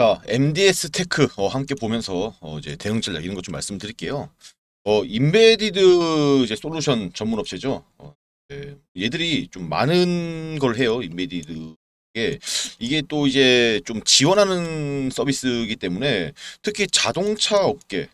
자, MDS 테크 어, 함께 보면서 어, 이제 대응 전략 이런 것 좀 말씀드릴게요. 어, 인베디드 이제 솔루션 전문 업체죠. 어, 네. 얘들이 좀 많은 걸 해요. 인베디드 이게 또 이제 좀 지원하는 서비스이기 때문에 특히 자동차 업계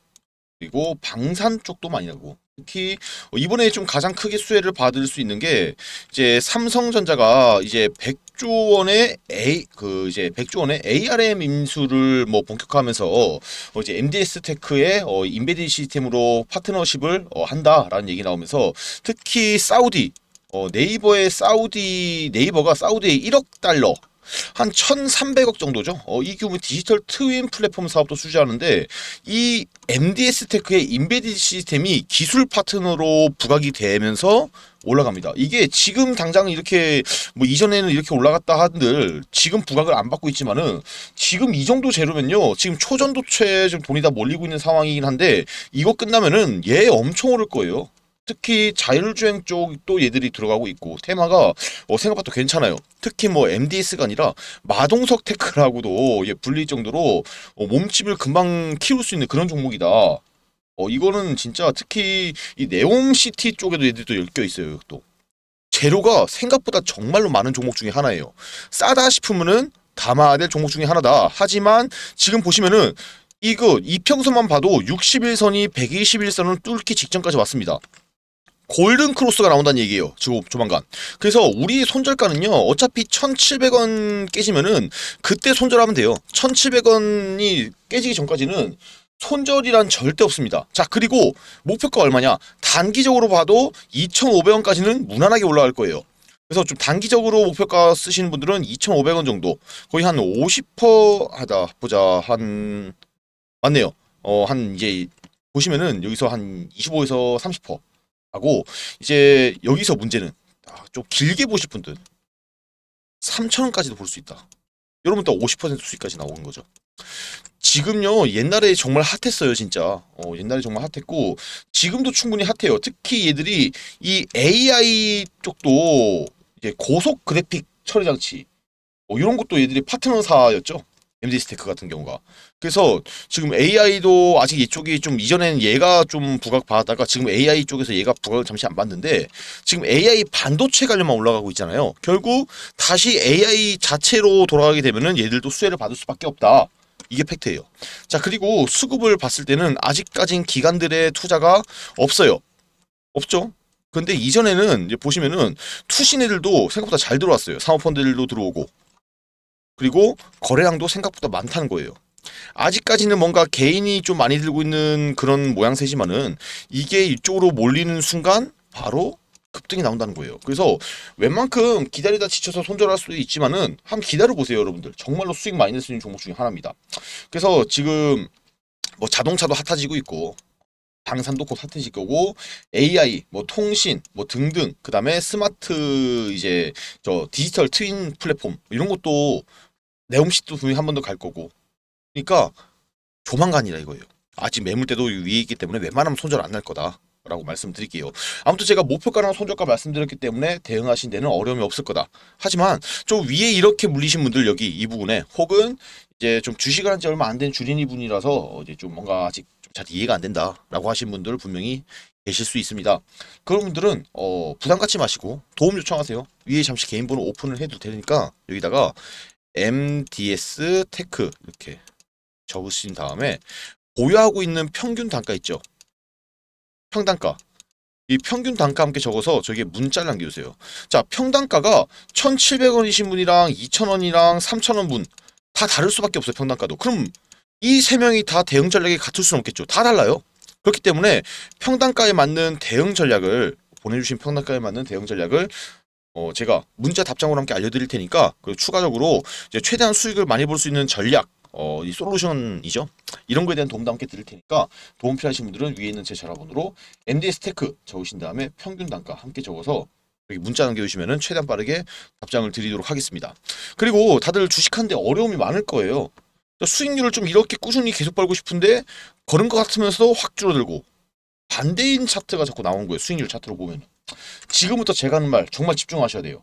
그리고 방산 쪽도 많이 하고 특히 어, 이번에 좀 가장 크게 수혜를 받을 수 있는 게 이제 삼성전자가 이제 100 1조 원의 A 그 이제 100조 원의 ARM 인수를 뭐 본격화하면서 어, 이제 MDS 테크의 어, 인베디 시스템으로 파트너십을 어, 한다라는 얘기 나오면서 특히 사우디 어, 네이버의 사우디 네이버가 사우디에 1억 달러 한 1,300억 정도죠. 어, 이 규모 디지털 트윈 플랫폼 사업도 수주하는데 이 MDS 테크의 인베디드 시스템이 기술 파트너로 부각이 되면서 올라갑니다. 이게 지금 당장 이렇게 뭐 이전에는 이렇게 올라갔다 한들 지금 부각을 안 받고 있지만은 지금 이 정도 재료면요. 지금 초전도체 지금 돈이 다 몰리고 있는 상황이긴 한데 이거 끝나면은 얘 엄청 오를 거예요. 특히 자율주행 쪽도 얘들이 들어가고 있고 테마가 어, 생각보다 괜찮아요. 특히 뭐 MDS가 아니라 마동석 테크라고도 예, 불릴 정도로 어, 몸집을 금방 키울 수 있는 그런 종목이다. 어, 이거는 진짜 특히 이 네옹시티 쪽에도 얘들도또 엮여 있어요. 또 재료가 생각보다 정말로 많은 종목 중에 하나예요. 싸다 싶으면은 담아야 될 종목 중에 하나다. 하지만 지금 보시면은 이거 이평선만 봐도 61선이 121선을 뚫기 직전까지 왔습니다. 골든 크로스가 나온다는 얘기예요. 지금 조만간. 그래서 우리 손절가는요. 어차피 1,700원 깨지면은 그때 손절하면 돼요. 1,700원이 깨지기 전까지는 손절이란 절대 없습니다. 자, 그리고 목표가 얼마냐? 단기적으로 봐도 2,500원까지는 무난하게 올라갈 거예요. 그래서 좀 단기적으로 목표가 쓰시는 분들은 2,500원 정도. 거의 한 50% 하다 보자. 한 맞네요. 어, 한 이제 보시면은 여기서 한 25에서 30% 하고 이제 여기서 문제는 아, 좀 길게 보실 분들 3천원까지도 볼 수 있다. 여러분 또50% 수익까지 나오는 거죠. 지금요 옛날에 정말 핫했어요 진짜 어, 옛날에 정말 핫했고 지금도 충분히 핫해요 특히 얘들이 이 AI 쪽도 이제 고속 그래픽 처리 장치 뭐 이런 것도 얘들이 파트너사였죠 MD스테크 같은 경우가 그래서 지금 AI도 아직 이쪽이 좀 이전에는 얘가 좀 부각받았다가 지금 AI 쪽에서 얘가 부각을 잠시 안 받는데 지금 AI 반도체 관련만 올라가고 있잖아요. 결국 다시 AI 자체로 돌아가게 되면은 얘들도 수혜를 받을 수밖에 없다. 이게 팩트예요. 자 그리고 수급을 봤을 때는 아직까진 기관들의 투자가 없어요. 없죠. 근데 이전에는 이제 보시면은 투신애들도 생각보다 잘 들어왔어요. 사모펀드들도 들어오고 그리고 거래량도 생각보다 많다는 거예요. 아직까지는 뭔가 개인이 좀 많이 들고 있는 그런 모양새지만은 이게 이쪽으로 몰리는 순간 바로 급등이 나온다는 거예요. 그래서 웬만큼 기다리다 지쳐서 손절할 수도 있지만은 한번 기다려 보세요, 여러분들. 정말로 수익 많이 낼 수 있는 종목 중에 하나입니다. 그래서 지금 뭐 자동차도 핫해지고 있고 방산도 곧 핫해질 거고 AI, 뭐 통신, 뭐 등등 그 다음에 스마트 이제 저 디지털 트윈 플랫폼 이런 것도 내음시도 분명히 한번 더 갈 거고 그러니까 조만간이라 이거예요. 아직 매물대도 위에 있기 때문에 웬만하면 손절 안 날 거다. 라고 말씀드릴게요. 아무튼 제가 목표가랑 손절가 말씀드렸기 때문에 대응하신 데는 어려움이 없을 거다. 하지만 좀 위에 이렇게 물리신 분들 여기 이 부분에 혹은 이제 좀 주식을 한지 얼마 안 된 주린이 분이라서 이제 좀 뭔가 아직 좀 잘 이해가 안 된다라고 하신 분들 분명히 계실 수 있습니다. 그런 분들은 어, 부담 갖지 마시고 도움 요청하세요. 위에 잠시 개인번호 오픈을 해도 되니까 여기다가 MDS 테크 이렇게 접으신 다음에 보유하고 있는 평균 단가 있죠. 평단가. 이 평균 단가 함께 적어서 저기에 문자를 남겨주세요. 자, 평단가가 1,700원이신 분이랑 2,000원이랑 3,000원분 다 다를 수밖에 없어요. 평단가도. 그럼 이 세 명이 다 대응 전략이 같을 수는 없겠죠. 다 달라요. 그렇기 때문에 평단가에 맞는 대응 전략을 보내주신 평단가에 맞는 대응 전략을 어, 제가 문자 답장으로 함께 알려드릴 테니까 그리고 추가적으로 최대한 수익을 많이 볼 수 있는 전략 어, 이 솔루션이죠. 이런 거에 대한 도움도 함께 드릴 테니까 도움 필요하신 분들은 위에 있는 제 전화번호로 MDS 테크 적으신 다음에 평균 단가 함께 적어서 여기 문자 남겨주시면 최대한 빠르게 답장을 드리도록 하겠습니다. 그리고 다들 주식하는데 어려움이 많을 거예요. 그러니까 수익률을 좀 이렇게 꾸준히 계속 벌고 싶은데 걸은 것 같으면서 확 줄어들고 반대인 차트가 자꾸 나오는 거예요. 수익률 차트로 보면. 지금부터 제가 하는 말 정말 집중하셔야 돼요.